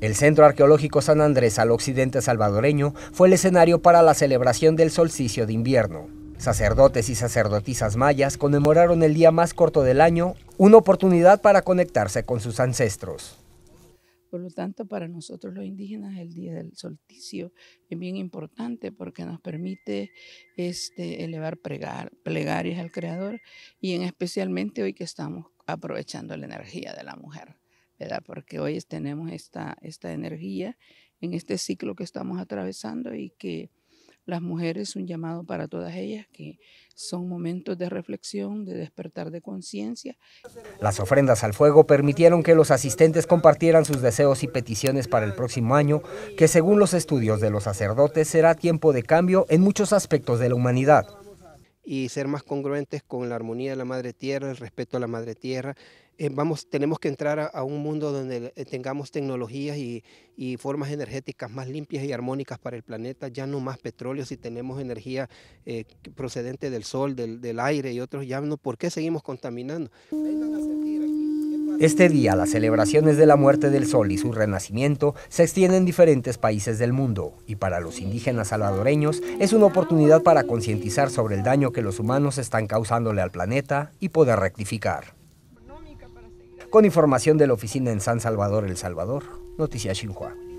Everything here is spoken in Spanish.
El centro arqueológico San Andrés al occidente salvadoreño fue el escenario para la celebración del solsticio de invierno. Sacerdotes y sacerdotisas mayas conmemoraron el día más corto del año, una oportunidad para conectarse con sus ancestros. Por lo tanto, para nosotros los indígenas el día del solsticio es bien importante porque nos permite este, elevar pregar, plegarias al Creador y en especialmente hoy que estamos aprovechando la energía de la mujer. Porque hoy tenemos esta, esta energía en este ciclo que estamos atravesando y que las mujeres, un llamado para todas ellas, que son momentos de reflexión, de despertar de conciencia. Las ofrendas al fuego permitieron que los asistentes compartieran sus deseos y peticiones para el próximo año, que según los estudios de los sacerdotes será tiempo de cambio en muchos aspectos de la humanidad y ser más congruentes con la armonía de la madre tierra, el respeto a la madre tierra. Eh, vamos, tenemos que entrar a, un mundo donde eh, tengamos tecnologías y, formas energéticas más limpias y armónicas para el planeta, ya no más petróleo si tenemos energía eh, procedente del sol, del, aire y otros, ya no, ¿por qué seguimos contaminando? Este día las celebraciones de la muerte del sol y su renacimiento se extienden en diferentes países del mundo y para los indígenas salvadoreños es una oportunidad para concientizar sobre el daño que los humanos están causándole al planeta y poder rectificar. Con información de la oficina en San Salvador, El Salvador, Noticias Xinhua.